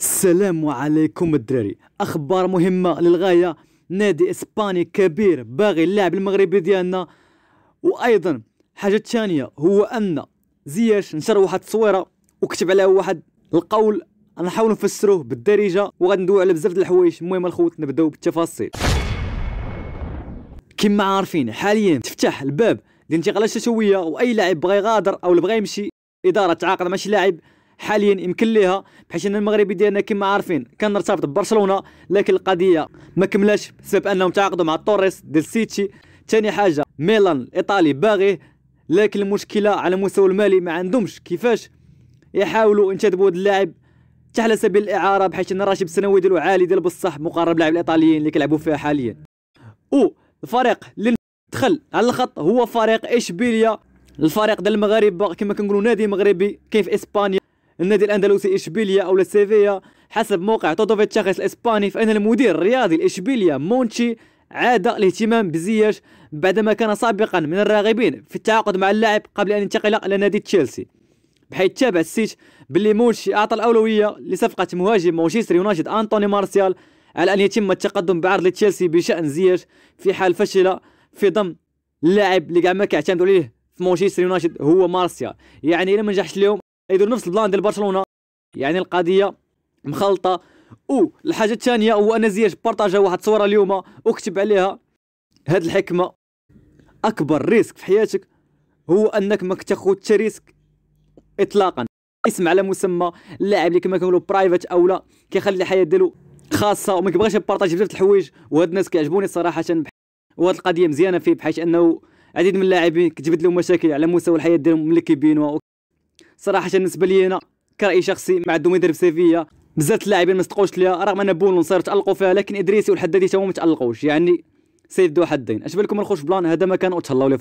السلام عليكم الدراري اخبار مهمه للغايه نادي اسباني كبير باغي اللاعب المغربي ديالنا وايضا حاجه ثانيه هو ان زياش نشر واحد التصويره وكتب عليها واحد القول غنحاولوا نفسروه بالدارجه وغندوي على بزاف د الحوايج المهم الخوت نبداو بالتفاصيل كما عارفين حاليا تفتح الباب للانتقالات الشتويه واي لاعب بغى يغادر او بغى يمشي اداره تعاقد مع شي لاعب حاليا يمكن ليها بحيث ان المغربي ديالنا كما عارفين كان مرتبط ببرشلونه لكن القضيه ما كملاش بسبب انهم تعاقدوا مع توريس ديال سيتي ثاني حاجه ميلان الايطالي باغيه لكن المشكله على المستوى المالي ما عندهمش كيفاش يحاولوا ينتدبوا هذا اللاعب حتى على سبيل الاعاره بحيث ان الراتب السنوي ديالو عالي ديال بصح مقارب لاعب الايطاليين اللي كيلعبوا فيها حاليا او الفريق اللي دخل على الخط هو فريق اشبيليا الفريق ديال المغاربه كما كنقولوا نادي مغربي كيف اسبانيا النادي الاندلسي اشبيليا او لسيفيا حسب موقع تودوفيت الشاخص الاسباني فان المدير الرياضي الاشبيليا مونتشي عاد الاهتمام بزياش بعدما كان سابقا من الراغبين في التعاقد مع اللاعب قبل ان ينتقل الى نادي تشيلسي بحيث تابع السيت بلي مونشي اعطى الاولويه لصفقه مهاجم مانشستر يونايتد انطوني مارسيال على ان يتم التقدم بعرض لتشيلسي بشان زياش في حال فشل في ضم اللاعب اللي كاع ما كيعتمدوا عليه في مانشستر يونايتد هو مارسيال يعني الا ما نجحش اليوم يدير نفس البلان ديال برشلونه يعني القضيه مخلطه او الحاجه الثانيه هو ان زياش بارطاجا واحد الصوره اليوم وكتب عليها هاد الحكمه اكبر ريسك في حياتك هو انك ما تاخذش ريسك اطلاقا اسم على مسمى اللاعب اللي كما كنقولوا برايفت او لا كيخلي الحياه ديالو خاصه وما كيبغيش يبارطاجي بزاف الحوايج وهاد الناس كيعجبوني صراحه وهاد القضيه مزيانه فيه بحيث انه عديد من اللاعبين كتجبد لهم مشاكل على مستوى الحياه ديالهم ملي كيبينوا صراحه بالنسبه لي انا كراي شخصي مع المدرب سيفيا بزاف اللاعبين ما صدقوش ليها رغم ان بولون صاروا تالقوا فيها لكن ادريسي والحدادي تا هما ما تالقوش يعني سيف ذو حدين اش بالكم الخوش بلان هذا ما كان وتهلاو لي